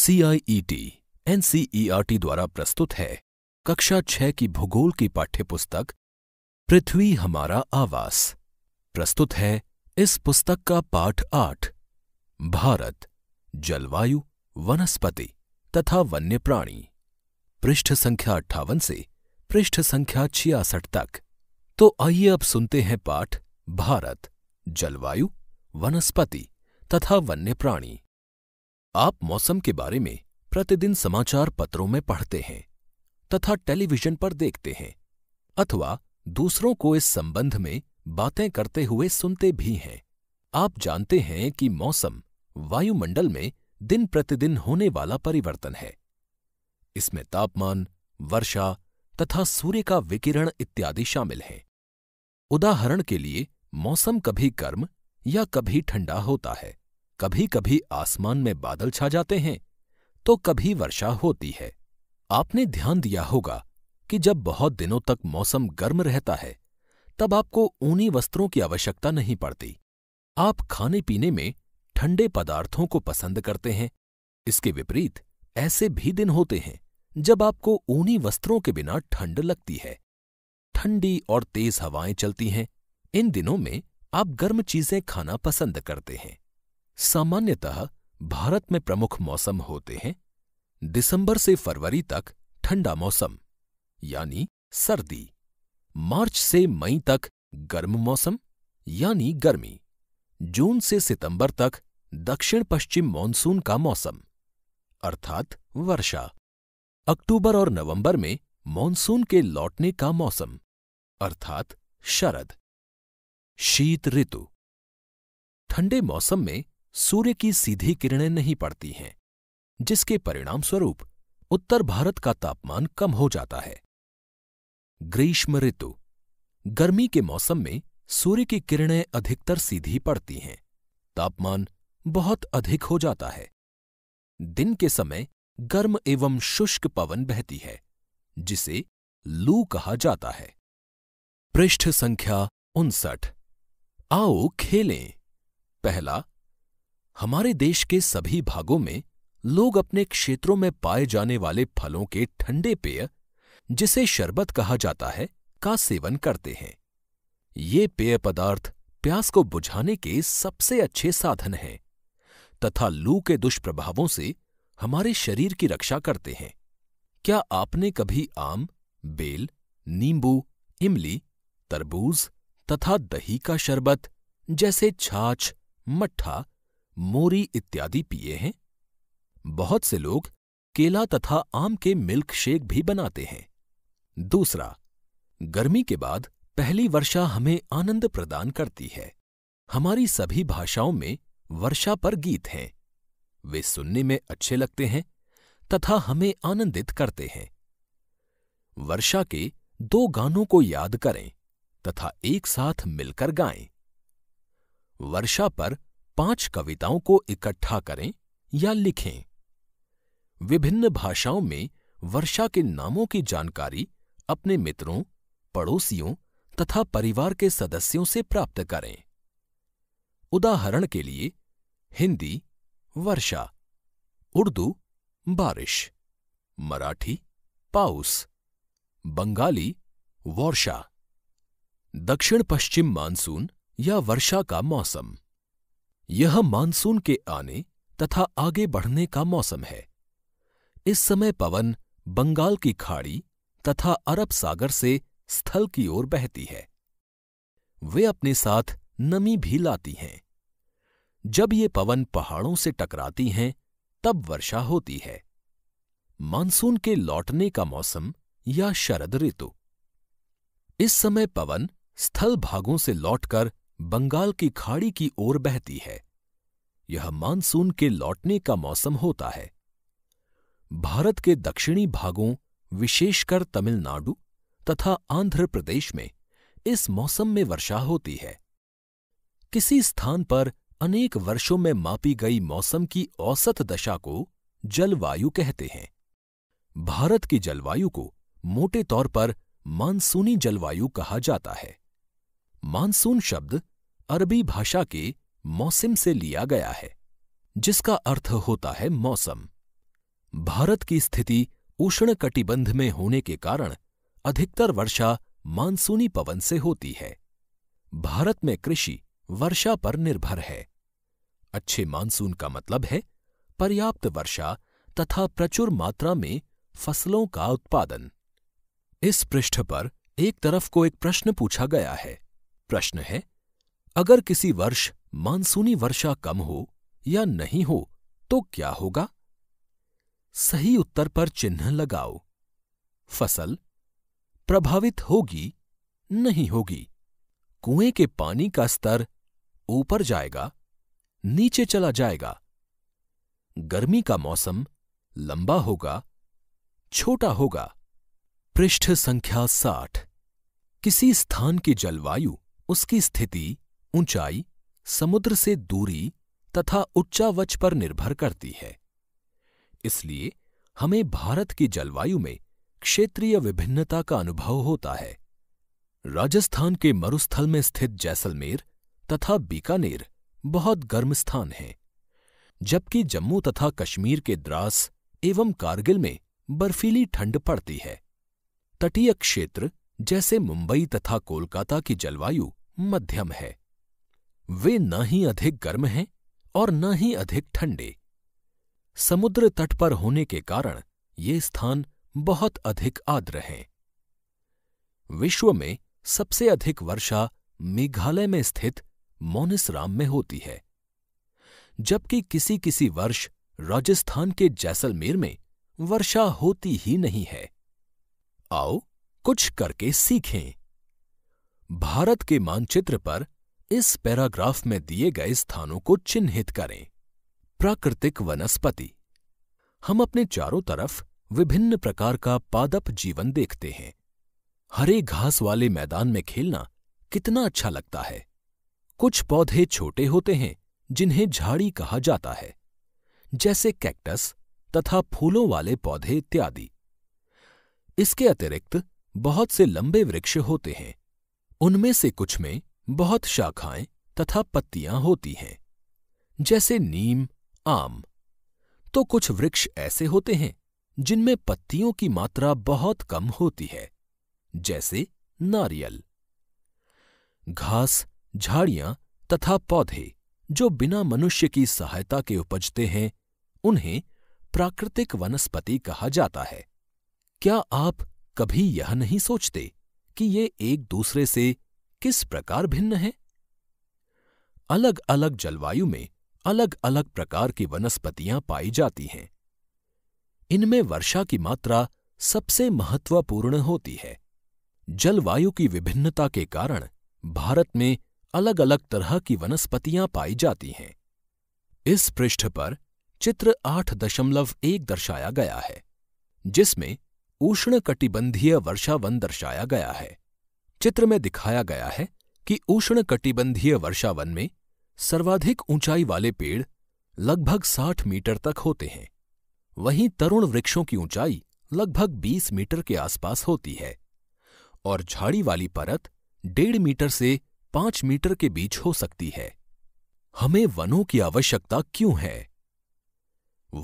CIET NCERT e e द्वारा प्रस्तुत है कक्षा छह की भूगोल की पाठ्यपुस्तक पृथ्वी हमारा आवास प्रस्तुत है इस पुस्तक का पाठ आठ भारत जलवायु वनस्पति तथा वन्य प्राणी पृष्ठ संख्या अट्ठावन से पृष्ठ संख्या छियासठ तक तो आइए अब सुनते हैं पाठ भारत जलवायु वनस्पति तथा वन्य प्राणी आप मौसम के बारे में प्रतिदिन समाचार पत्रों में पढ़ते हैं तथा टेलीविजन पर देखते हैं अथवा दूसरों को इस संबंध में बातें करते हुए सुनते भी हैं आप जानते हैं कि मौसम वायुमंडल में दिन प्रतिदिन होने वाला परिवर्तन है इसमें तापमान वर्षा तथा सूर्य का विकिरण इत्यादि शामिल हैं उदाहरण के लिए मौसम कभी गर्म या कभी ठंडा होता है कभी कभी आसमान में बादल छा जाते हैं तो कभी वर्षा होती है आपने ध्यान दिया होगा कि जब बहुत दिनों तक मौसम गर्म रहता है तब आपको ऊनी वस्त्रों की आवश्यकता नहीं पड़ती आप खाने पीने में ठंडे पदार्थों को पसंद करते हैं इसके विपरीत ऐसे भी दिन होते हैं जब आपको ऊनी वस्त्रों के बिना ठंड लगती है ठंडी और तेज हवाएं चलती हैं इन दिनों में आप गर्म चीजें खाना पसंद करते हैं सामान्यतः भारत में प्रमुख मौसम होते हैं दिसंबर से फरवरी तक ठंडा मौसम यानी सर्दी मार्च से मई तक गर्म मौसम यानी गर्मी जून से सितंबर तक दक्षिण पश्चिम मानसून का मौसम अर्थात वर्षा अक्टूबर और नवंबर में मानसून के लौटने का मौसम अर्थात शरद शीत ऋतु ठंडे मौसम में सूर्य की सीधी किरणें नहीं पड़ती हैं जिसके परिणाम स्वरूप उत्तर भारत का तापमान कम हो जाता है ग्रीष्म ऋतु गर्मी के मौसम में सूर्य की किरणें अधिकतर सीधी पड़ती हैं तापमान बहुत अधिक हो जाता है दिन के समय गर्म एवं शुष्क पवन बहती है जिसे लू कहा जाता है पृष्ठ संख्या उनसठ आओ खेलें पहला हमारे देश के सभी भागों में लोग अपने क्षेत्रों में पाए जाने वाले फलों के ठंडे पेय जिसे शरबत कहा जाता है का सेवन करते हैं ये पेय पदार्थ प्यास को बुझाने के सबसे अच्छे साधन हैं तथा लू के दुष्प्रभावों से हमारे शरीर की रक्षा करते हैं क्या आपने कभी आम बेल नींबू इमली तरबूज तथा दही का शरबत जैसे छाछ मट्ठा मोरी इत्यादि पिए हैं बहुत से लोग केला तथा आम के मिल्क शेक भी बनाते हैं दूसरा गर्मी के बाद पहली वर्षा हमें आनंद प्रदान करती है हमारी सभी भाषाओं में वर्षा पर गीत हैं वे सुनने में अच्छे लगते हैं तथा हमें आनंदित करते हैं वर्षा के दो गानों को याद करें तथा एक साथ मिलकर गाएं वर्षा पर पांच कविताओं को इकट्ठा करें या लिखें विभिन्न भाषाओं में वर्षा के नामों की जानकारी अपने मित्रों पड़ोसियों तथा परिवार के सदस्यों से प्राप्त करें उदाहरण के लिए हिंदी वर्षा उर्दू बारिश मराठी पाउस बंगाली वर्षा दक्षिण पश्चिम मानसून या वर्षा का मौसम यह मानसून के आने तथा आगे बढ़ने का मौसम है इस समय पवन बंगाल की खाड़ी तथा अरब सागर से स्थल की ओर बहती है वे अपने साथ नमी भी लाती हैं जब ये पवन पहाड़ों से टकराती हैं तब वर्षा होती है मानसून के लौटने का मौसम या शरद ऋतु इस समय पवन स्थल भागों से लौटकर बंगाल की खाड़ी की ओर बहती है यह मानसून के लौटने का मौसम होता है भारत के दक्षिणी भागों विशेषकर तमिलनाडु तथा आंध्र प्रदेश में इस मौसम में वर्षा होती है किसी स्थान पर अनेक वर्षों में मापी गई मौसम की औसत दशा को जलवायु कहते हैं भारत की जलवायु को मोटे तौर पर मानसूनी जलवायु कहा जाता है मानसून शब्द अरबी भाषा के मौसम से लिया गया है जिसका अर्थ होता है मौसम भारत की स्थिति उष्ण कटिबंध में होने के कारण अधिकतर वर्षा मानसूनी पवन से होती है भारत में कृषि वर्षा पर निर्भर है अच्छे मानसून का मतलब है पर्याप्त वर्षा तथा प्रचुर मात्रा में फसलों का उत्पादन इस पृष्ठ पर एक तरफ को एक प्रश्न पूछा गया है प्रश्न है अगर किसी वर्ष मानसूनी वर्षा कम हो या नहीं हो तो क्या होगा सही उत्तर पर चिन्ह लगाओ फसल प्रभावित होगी नहीं होगी कुएं के पानी का स्तर ऊपर जाएगा नीचे चला जाएगा गर्मी का मौसम लंबा होगा छोटा होगा पृष्ठ संख्या साठ किसी स्थान की जलवायु उसकी स्थिति ऊंचाई समुद्र से दूरी तथा उच्चावच पर निर्भर करती है इसलिए हमें भारत की जलवायु में क्षेत्रीय विभिन्नता का अनुभव होता है राजस्थान के मरुस्थल में स्थित जैसलमेर तथा बीकानेर बहुत गर्म स्थान है जबकि जम्मू तथा कश्मीर के द्रास एवं कारगिल में बर्फीली ठंड पड़ती है तटीय क्षेत्र जैसे मुंबई तथा कोलकाता की जलवायु मध्यम है वे न ही अधिक गर्म हैं और न ही अधिक ठंडे समुद्र तट पर होने के कारण ये स्थान बहुत अधिक आर्द्र हैं विश्व में सबसे अधिक वर्षा मेघालय में स्थित मोनिसराम में होती है जबकि किसी किसी वर्ष राजस्थान के जैसलमेर में वर्षा होती ही नहीं है आओ कुछ करके सीखें भारत के मानचित्र पर इस पैराग्राफ में दिए गए स्थानों को चिन्हित करें प्राकृतिक वनस्पति हम अपने चारों तरफ विभिन्न प्रकार का पादप जीवन देखते हैं हरे घास वाले मैदान में खेलना कितना अच्छा लगता है कुछ पौधे छोटे होते हैं जिन्हें झाड़ी कहा जाता है जैसे कैक्टस तथा फूलों वाले पौधे इत्यादि इसके अतिरिक्त बहुत से लंबे वृक्ष होते हैं उनमें से कुछ में बहुत शाखाएं तथा पत्तियां होती हैं जैसे नीम आम तो कुछ वृक्ष ऐसे होते हैं जिनमें पत्तियों की मात्रा बहुत कम होती है जैसे नारियल घास झाड़ियां तथा पौधे जो बिना मनुष्य की सहायता के उपजते हैं उन्हें प्राकृतिक वनस्पति कहा जाता है क्या आप कभी यह नहीं सोचते कि ये एक दूसरे से किस प्रकार भिन्न है अलग अलग जलवायु में अलग अलग प्रकार की वनस्पतियां पाई जाती हैं इनमें वर्षा की मात्रा सबसे महत्वपूर्ण होती है जलवायु की विभिन्नता के कारण भारत में अलग अलग तरह की वनस्पतियां पाई जाती हैं इस पृष्ठ पर चित्र आठ दशमलव एक दर्शाया गया है जिसमें उष्ण कटिबंधीय वर्षावन दर्शाया गया है चित्र में दिखाया गया है कि उष्ण कटिबंधीय वर्षावन में सर्वाधिक ऊंचाई वाले पेड़ लगभग 60 मीटर तक होते हैं वहीं तरुण वृक्षों की ऊंचाई लगभग 20 मीटर के आसपास होती है और झाड़ी वाली परत डेढ़ मीटर से पांच मीटर के बीच हो सकती है हमें वनों की आवश्यकता क्यों है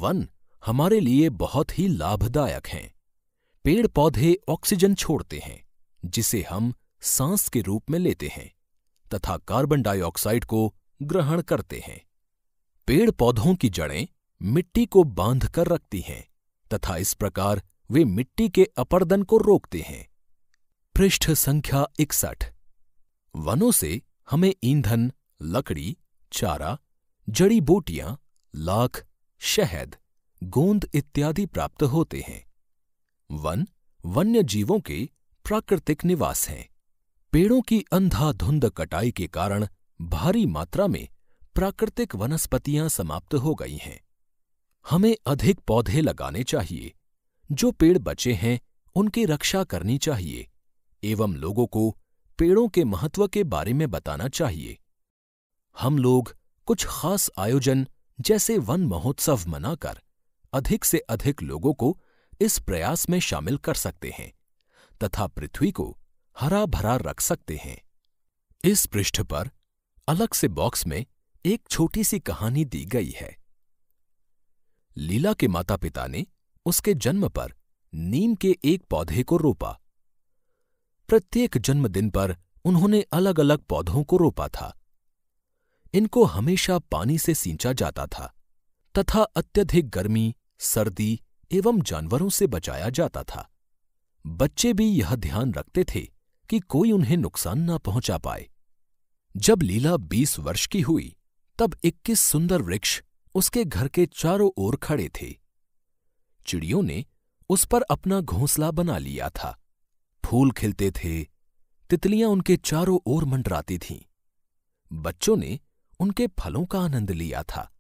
वन हमारे लिए बहुत ही लाभदायक हैं पेड़ पौधे ऑक्सीजन छोड़ते हैं जिसे हम सांस के रूप में लेते हैं तथा कार्बन डाइऑक्साइड को ग्रहण करते हैं पेड़ पौधों की जड़ें मिट्टी को बांध कर रखती हैं तथा इस प्रकार वे मिट्टी के अपर्दन को रोकते हैं पृष्ठ संख्या इकसठ वनों से हमें ईंधन लकड़ी चारा जड़ी बूटियां लाख शहद गोंद इत्यादि प्राप्त होते हैं वन वन्य जीवों के प्राकृतिक निवास हैं पेड़ों की अंधाधुंध कटाई के कारण भारी मात्रा में प्राकृतिक वनस्पतियां समाप्त हो गई हैं हमें अधिक पौधे लगाने चाहिए जो पेड़ बचे हैं उनकी रक्षा करनी चाहिए एवं लोगों को पेड़ों के महत्व के बारे में बताना चाहिए हम लोग कुछ खास आयोजन जैसे वन महोत्सव मनाकर अधिक से अधिक लोगों को इस प्रयास में शामिल कर सकते हैं तथा पृथ्वी को हरा भरा रख सकते हैं इस पृष्ठ पर अलग से बॉक्स में एक छोटी सी कहानी दी गई है लीला के माता पिता ने उसके जन्म पर नीम के एक पौधे को रोपा प्रत्येक जन्मदिन पर उन्होंने अलग अलग पौधों को रोपा था इनको हमेशा पानी से सींचा जाता था तथा अत्यधिक गर्मी सर्दी एवं जानवरों से बचाया जाता था बच्चे भी यह ध्यान रखते थे कि कोई उन्हें नुकसान ना पहुंचा पाए जब लीला बीस वर्ष की हुई तब इक्कीस सुंदर वृक्ष उसके घर के चारों ओर खड़े थे चिड़ियों ने उस पर अपना घोंसला बना लिया था फूल खिलते थे तितलियां उनके चारों ओर मंडराती थीं बच्चों ने उनके फलों का आनंद लिया था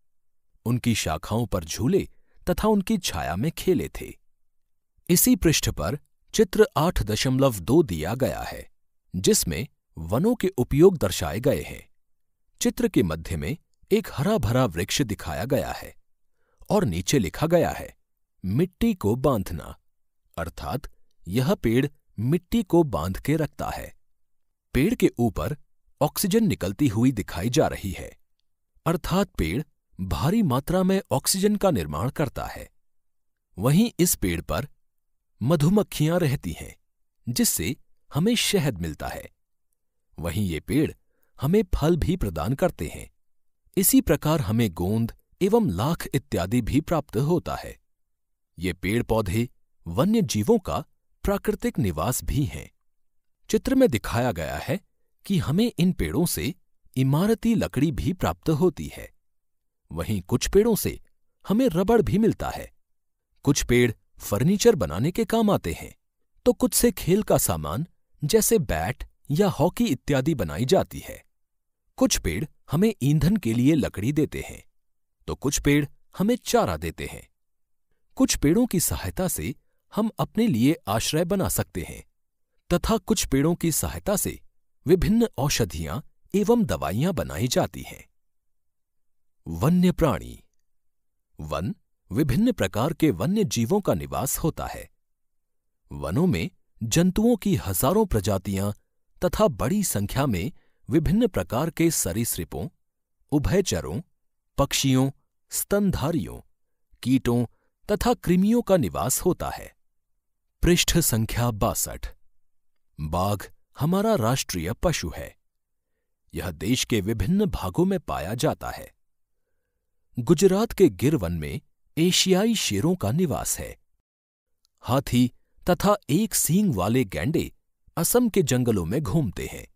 उनकी शाखाओं पर झूले तथा उनकी छाया में खेले थे इसी पृष्ठ पर चित्र आठ दशमलव दो दिया गया है जिसमें वनों के उपयोग दर्शाए गए हैं चित्र के मध्य में एक हरा भरा वृक्ष दिखाया गया है और नीचे लिखा गया है मिट्टी को बांधना अर्थात यह पेड़ मिट्टी को बांध के रखता है पेड़ के ऊपर ऑक्सीजन निकलती हुई दिखाई जा रही है अर्थात पेड़ भारी मात्रा में ऑक्सीजन का निर्माण करता है वहीं इस पेड़ पर मधुमक्खियां रहती हैं जिससे हमें शहद मिलता है वहीं ये पेड़ हमें फल भी प्रदान करते हैं इसी प्रकार हमें गोंद एवं लाख इत्यादि भी प्राप्त होता है ये पेड़ पौधे वन्य जीवों का प्राकृतिक निवास भी हैं चित्र में दिखाया गया है कि हमें इन पेड़ों से इमारती लकड़ी भी प्राप्त होती है वहीं कुछ पेड़ों से हमें रबड़ भी मिलता है कुछ पेड़ फर्नीचर बनाने के काम आते हैं तो कुछ से खेल का सामान जैसे बैट या हॉकी इत्यादि बनाई जाती है कुछ पेड़ हमें ईंधन के लिए लकड़ी देते हैं तो कुछ पेड़ हमें चारा देते हैं कुछ पेड़ों की सहायता से हम अपने लिए आश्रय बना सकते हैं तथा कुछ पेड़ों की सहायता से विभिन्न औषधियां एवं दवाइयां बनाई जाती हैं वन्य प्राणी वन विभिन्न प्रकार के वन्य जीवों का निवास होता है वनों में जंतुओं की हजारों प्रजातियां तथा बड़ी संख्या में विभिन्न प्रकार के सरीसृपों उभयचरों पक्षियों स्तनधारियों कीटों तथा कृमियों का निवास होता है पृष्ठ संख्या बासठ बाघ हमारा राष्ट्रीय पशु है यह देश के विभिन्न भागों में पाया जाता है गुजरात के गिर वन में एशियाई शेरों का निवास है हाथी तथा एक सींग वाले गैंडे असम के जंगलों में घूमते हैं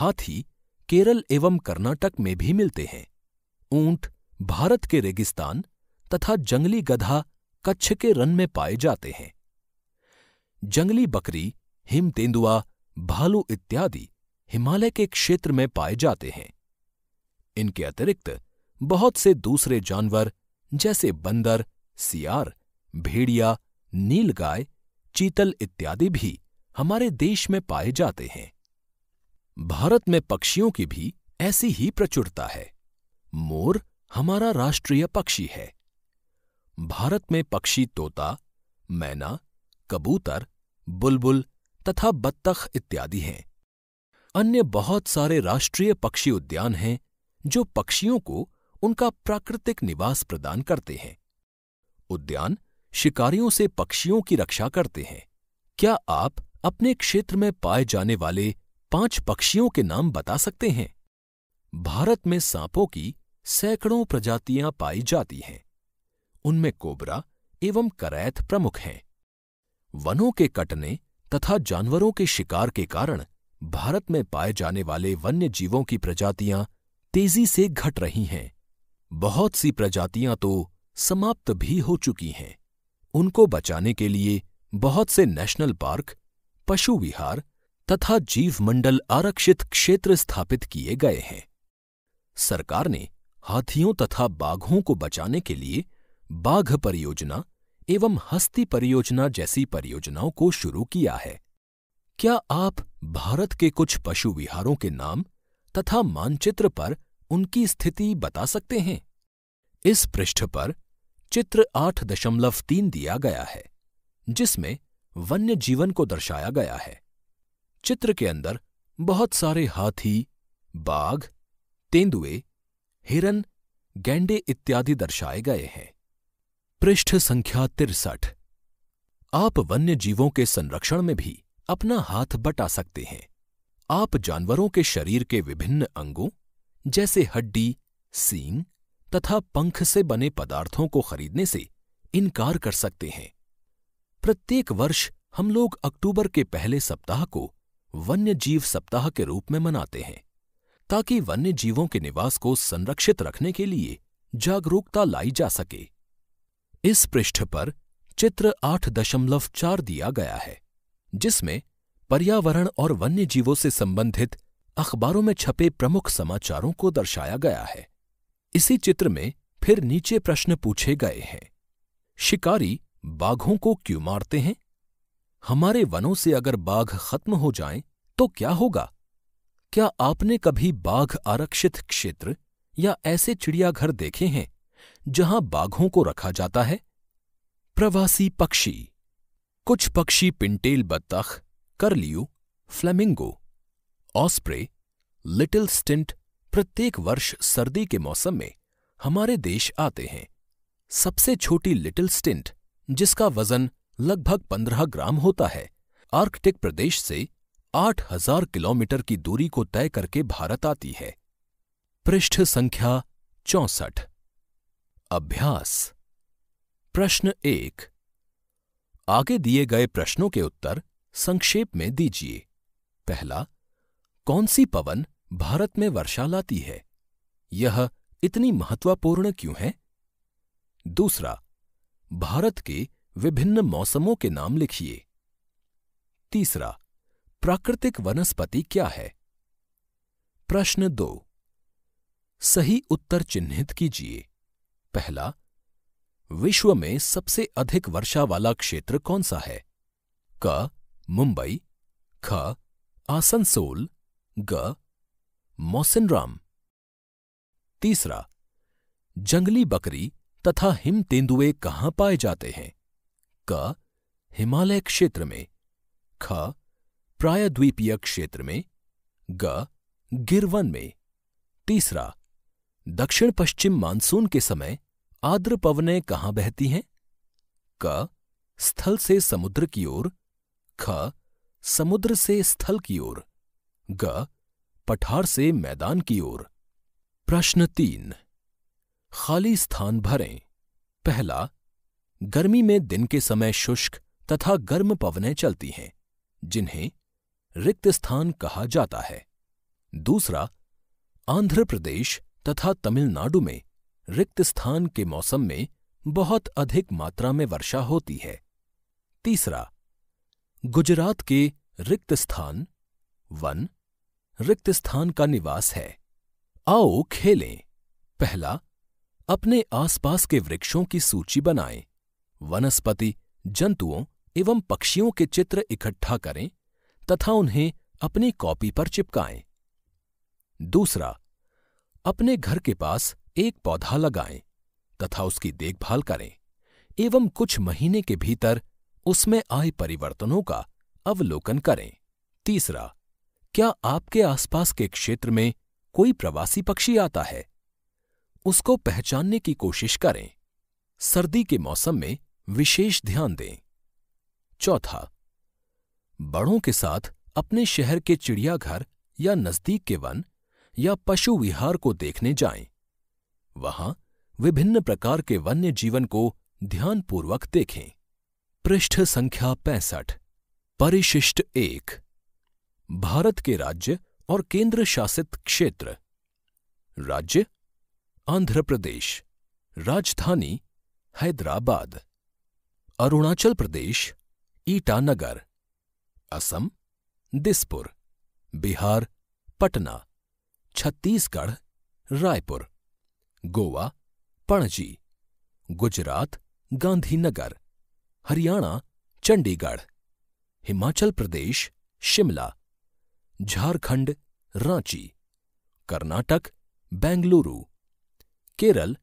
हाथी केरल एवं कर्नाटक में भी मिलते हैं ऊंट भारत के रेगिस्तान तथा जंगली गधा कच्छ के रन में पाए जाते हैं जंगली बकरी हिम तेंदुआ भालू इत्यादि हिमालय के क्षेत्र में पाए जाते हैं इनके अतिरिक्त बहुत से दूसरे जानवर जैसे बंदर सियार भेड़िया नीलगाय चीतल इत्यादि भी हमारे देश में पाए जाते हैं भारत में पक्षियों की भी ऐसी ही प्रचुरता है मोर हमारा राष्ट्रीय पक्षी है भारत में पक्षी तोता मैना कबूतर बुलबुल तथा बत्तख इत्यादि हैं अन्य बहुत सारे राष्ट्रीय पक्षी उद्यान हैं जो पक्षियों को उनका प्राकृतिक निवास प्रदान करते हैं उद्यान शिकारियों से पक्षियों की रक्षा करते हैं क्या आप अपने क्षेत्र में पाए जाने वाले पांच पक्षियों के नाम बता सकते हैं भारत में सांपों की सैकड़ों प्रजातियां पाई जाती हैं उनमें कोबरा एवं करैत प्रमुख हैं वनों के कटने तथा जानवरों के शिकार के कारण भारत में पाए जाने वाले वन्य जीवों की प्रजातियां तेजी से घट रही हैं बहुत सी प्रजातियां तो समाप्त भी हो चुकी हैं उनको बचाने के लिए बहुत से नेशनल पार्क पशु विहार तथा जीवमंडल आरक्षित क्षेत्र स्थापित किए गए हैं सरकार ने हाथियों तथा बाघों को बचाने के लिए बाघ परियोजना एवं हस्ती परियोजना जैसी परियोजनाओं को शुरू किया है क्या आप भारत के कुछ पशु विहारों के नाम तथा मानचित्र पर उनकी स्थिति बता सकते हैं इस पृष्ठ पर चित्र आठ दशमलव तीन दिया गया है जिसमें वन्य जीवन को दर्शाया गया है चित्र के अंदर बहुत सारे हाथी बाघ तेंदुए हिरन गैंडे इत्यादि दर्शाए गए हैं पृष्ठ संख्या तिरसठ आप वन्य जीवों के संरक्षण में भी अपना हाथ बटा सकते हैं आप जानवरों के शरीर के विभिन्न अंगों जैसे हड्डी सींग तथा पंख से बने पदार्थों को खरीदने से इनकार कर सकते हैं प्रत्येक वर्ष हम लोग अक्टूबर के पहले सप्ताह को वन्य जीव सप्ताह के रूप में मनाते हैं ताकि वन्य जीवों के निवास को संरक्षित रखने के लिए जागरूकता लाई जा सके इस पृष्ठ पर चित्र आठ दशमलव चार दिया गया है जिसमें पर्यावरण और वन्य जीवों से संबंधित अखबारों में छपे प्रमुख समाचारों को दर्शाया गया है इसी चित्र में फिर नीचे प्रश्न पूछे गए हैं शिकारी बाघों को क्यों मारते हैं हमारे वनों से अगर बाघ खत्म हो जाएं तो क्या होगा क्या आपने कभी बाघ आरक्षित क्षेत्र या ऐसे चिड़ियाघर देखे हैं जहां बाघों को रखा जाता है प्रवासी पक्षी कुछ पक्षी पिंटेल बत्तख curlew flamingo osprey little stint प्रत्येक वर्ष सर्दी के मौसम में हमारे देश आते हैं सबसे छोटी लिटिल स्टिंट जिसका वजन लगभग पंद्रह ग्राम होता है आर्कटिक प्रदेश से आठ हजार किलोमीटर की दूरी को तय करके भारत आती है पृष्ठ संख्या चौसठ अभ्यास प्रश्न एक आगे दिए गए प्रश्नों के उत्तर संक्षेप में दीजिए पहला कौन सी पवन भारत में वर्षा लाती है यह इतनी महत्वपूर्ण क्यों है दूसरा भारत के विभिन्न मौसमों के नाम लिखिए तीसरा प्राकृतिक वनस्पति क्या है प्रश्न दो सही उत्तर चिन्हित कीजिए पहला विश्व में सबसे अधिक वर्षा वाला क्षेत्र कौन सा है क मुंबई ख आसनसोल ग मोसिनराम तीसरा जंगली बकरी तथा हिम तेंदुए कहाँ पाए जाते हैं क हिमालय क्षेत्र में ख प्रायद्वीपीय क्षेत्र में ग गिरवन में तीसरा दक्षिण पश्चिम मानसून के समय आर्द्र पवनें कहाँ बहती हैं क स्थल से समुद्र की ओर ख समुद्र से स्थल की ओर ग पठार से मैदान की ओर प्रश्न तीन खाली स्थान भरें पहला गर्मी में दिन के समय शुष्क तथा गर्म पवनें चलती हैं जिन्हें रिक्त स्थान कहा जाता है दूसरा आंध्र प्रदेश तथा तमिलनाडु में रिक्त स्थान के मौसम में बहुत अधिक मात्रा में वर्षा होती है तीसरा गुजरात के रिक्त स्थान वन रिक्त स्थान का निवास है आओ खेलें पहला अपने आसपास के वृक्षों की सूची बनाएं वनस्पति जंतुओं एवं पक्षियों के चित्र इकट्ठा करें तथा उन्हें अपनी कॉपी पर चिपकाएं दूसरा अपने घर के पास एक पौधा लगाएं तथा उसकी देखभाल करें एवं कुछ महीने के भीतर उसमें आए परिवर्तनों का अवलोकन करें तीसरा क्या आपके आसपास के क्षेत्र में कोई प्रवासी पक्षी आता है उसको पहचानने की कोशिश करें सर्दी के मौसम में विशेष ध्यान दें चौथा बड़ों के साथ अपने शहर के चिड़ियाघर या नजदीक के वन या पशु विहार को देखने जाएं। वहां विभिन्न प्रकार के वन्य जीवन को ध्यानपूर्वक देखें पृष्ठ संख्या पैंसठ परिशिष्ट एक भारत के राज्य और केंद्र शासित क्षेत्र राज्य आंध्र प्रदेश राजधानी हैदराबाद अरुणाचल प्रदेश ईटानगर असम दिसपुर बिहार पटना छत्तीसगढ़ रायपुर गोवा पणजी गुजरात गांधीनगर हरियाणा चंडीगढ़ हिमाचल प्रदेश शिमला झारखंड रांची कर्नाटक बेंगलुरु केरल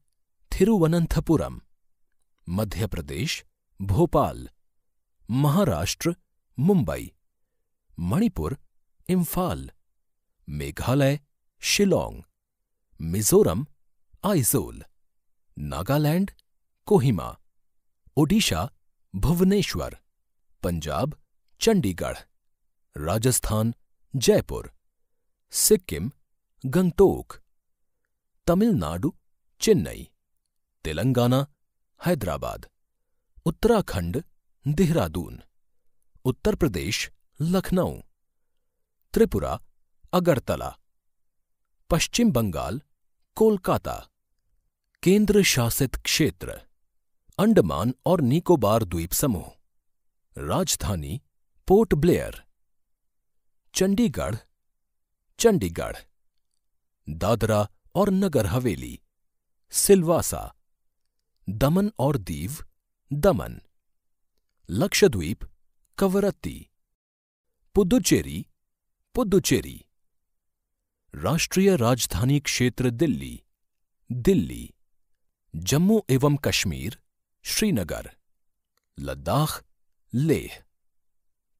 थिरुवनंथपुरम मध्य प्रदेश भोपाल महाराष्ट्र मुंबई मणिपुर इम्फाल मेघालय शिलोंग मिजोरम आइजोल नागालैंड कोहिमा ओडिशा भुवनेश्वर पंजाब चंडीगढ़ राजस्थान जयपुर सिक्किम गंगटोक तमिलनाडु चेन्नई तेलंगाना हैदराबाद उत्तराखंड देहरादून उत्तर प्रदेश लखनऊ त्रिपुरा अगरतला पश्चिम बंगाल कोलकाता केंद्र शासित क्षेत्र अंडमान और निकोबार द्वीप समूह राजधानी पोर्ट ब्लेयर चंडीगढ़ चंडीगढ़ दादरा और नगर हवेली सिलवासा दमन और दीव दमन लक्षद्वीप कवरत्ती पुदुचेरी पुदुचेरी राष्ट्रीय राजधानी क्षेत्र दिल्ली दिल्ली जम्मू एवं कश्मीर श्रीनगर लद्दाख लेह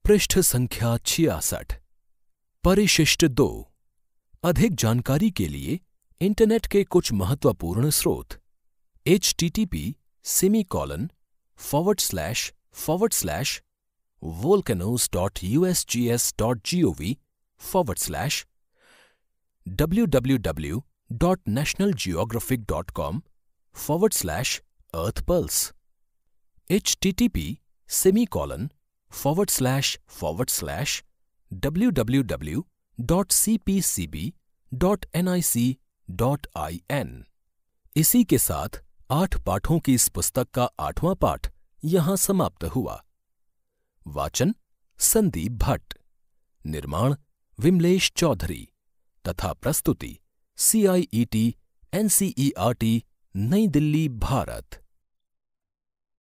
पृष्ठ संख्या छियासठ परिशिष्ट दो अधिक जानकारी के लिए इंटरनेट के कुछ महत्वपूर्ण स्रोत H T T P semicolon forward slash forward slash volcanoes dot USGS dot G O V forward forward slash W W W dot national geographic dot com forward slash earth pulse H T T P semicolon forward slash forward slash www.cpcb.nic.in इसी के साथ आठ पाठों की इस पुस्तक का आठवां पाठ यहां समाप्त हुआ वाचन संदीप भट्ट निर्माण विमलेश चौधरी तथा प्रस्तुति सीआईईटी एनसीईआरटी नई दिल्ली भारत